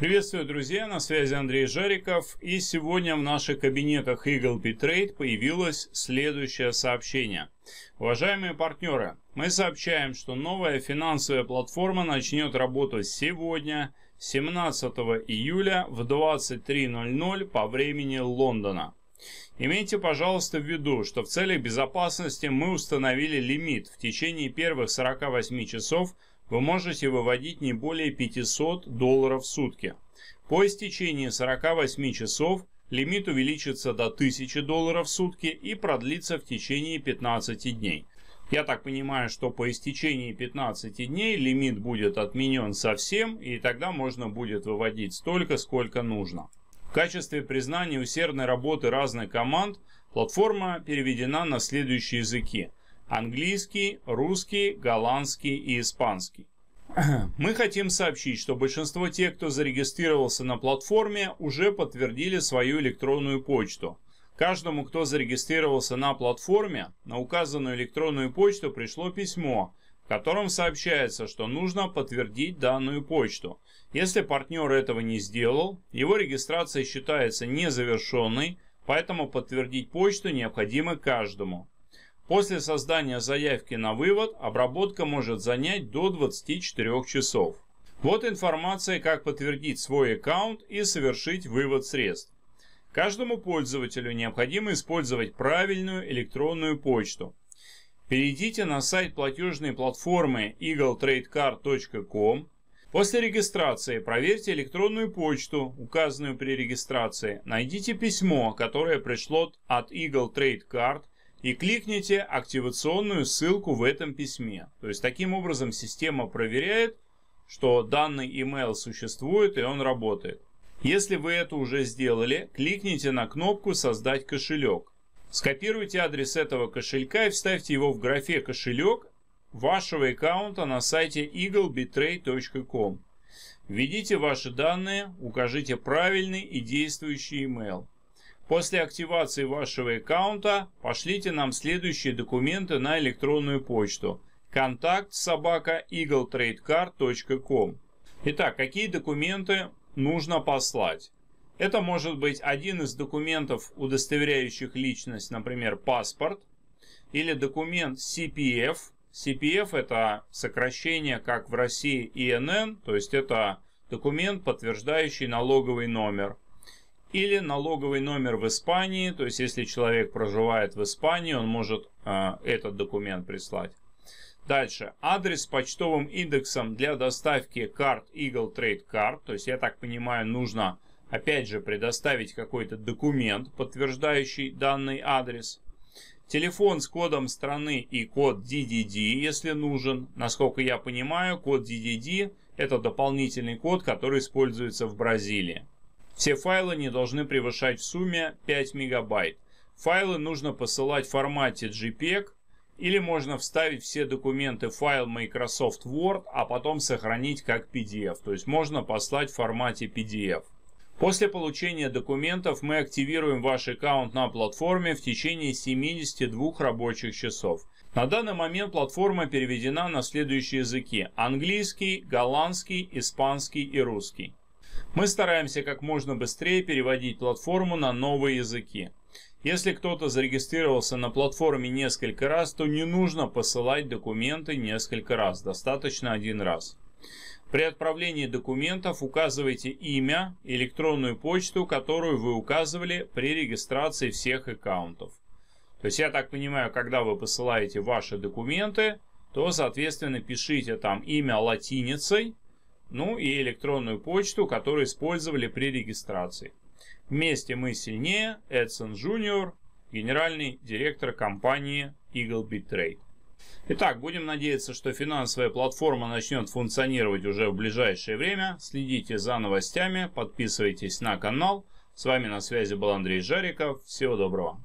Приветствую, друзья! На связи Андрей Жариков. И сегодня в наших кабинетах Eagle Bitrate появилось следующее сообщение. Уважаемые партнеры, мы сообщаем, что новая финансовая платформа начнет работу сегодня, 17 июля в 23.00 по времени Лондона. Имейте, пожалуйста, в виду, что в целях безопасности мы установили лимит в течение первых 48 часов – вы можете выводить не более 500 долларов в сутки. По истечении 48 часов лимит увеличится до 1000 долларов в сутки и продлится в течение 15 дней. Я так понимаю, что по истечении 15 дней лимит будет отменен совсем, и тогда можно будет выводить столько, сколько нужно. В качестве признания усердной работы разных команд платформа переведена на следующие языки – английский, русский, голландский и испанский. Мы хотим сообщить, что большинство тех, кто зарегистрировался на платформе, уже подтвердили свою электронную почту. Каждому, кто зарегистрировался на платформе, на указанную электронную почту пришло письмо, в котором сообщается, что нужно подтвердить данную почту. Если партнер этого не сделал, его регистрация считается незавершенной, поэтому подтвердить почту необходимо каждому. После создания заявки на вывод обработка может занять до 24 часов. Вот информация, как подтвердить свой аккаунт и совершить вывод средств. Каждому пользователю необходимо использовать правильную электронную почту. Перейдите на сайт платежной платформы eagletradecard.com. После регистрации проверьте электронную почту, указанную при регистрации. Найдите письмо, которое пришло от Eagle Trade Card и кликните активационную ссылку в этом письме. То есть таким образом система проверяет, что данный email существует и он работает. Если вы это уже сделали, кликните на кнопку «Создать кошелек». Скопируйте адрес этого кошелька и вставьте его в графе «Кошелек» вашего аккаунта на сайте eaglebitrate.com. Введите ваши данные, укажите правильный и действующий email. После активации вашего аккаунта пошлите нам следующие документы на электронную почту контакт собака eagletradecar.com Итак, какие документы нужно послать? Это может быть один из документов, удостоверяющих личность, например, паспорт, или документ CPF. CPF это сокращение, как в России ИНН, то есть это документ, подтверждающий налоговый номер или налоговый номер в Испании, то есть если человек проживает в Испании, он может э, этот документ прислать. Дальше. Адрес с почтовым индексом для доставки карт Eagle Trade Card. То есть, я так понимаю, нужно, опять же, предоставить какой-то документ, подтверждающий данный адрес. Телефон с кодом страны и код DDD, если нужен. Насколько я понимаю, код DDD – это дополнительный код, который используется в Бразилии. Все файлы не должны превышать в сумме 5 мегабайт. Файлы нужно посылать в формате JPEG e или можно вставить все документы в файл Microsoft Word, а потом сохранить как PDF. То есть можно послать в формате PDF. После получения документов мы активируем ваш аккаунт на платформе в течение 72 рабочих часов. На данный момент платформа переведена на следующие языки – английский, голландский, испанский и русский. Мы стараемся как можно быстрее переводить платформу на новые языки. Если кто-то зарегистрировался на платформе несколько раз, то не нужно посылать документы несколько раз, достаточно один раз. При отправлении документов указывайте имя, электронную почту, которую вы указывали при регистрации всех аккаунтов. То есть я так понимаю, когда вы посылаете ваши документы, то соответственно пишите там имя латиницей, ну и электронную почту, которую использовали при регистрации. Вместе мы сильнее, Эдсон Джуниор, генеральный директор компании Eaglebit Trade. Итак, будем надеяться, что финансовая платформа начнет функционировать уже в ближайшее время. Следите за новостями, подписывайтесь на канал. С вами на связи был Андрей Жариков. Всего доброго.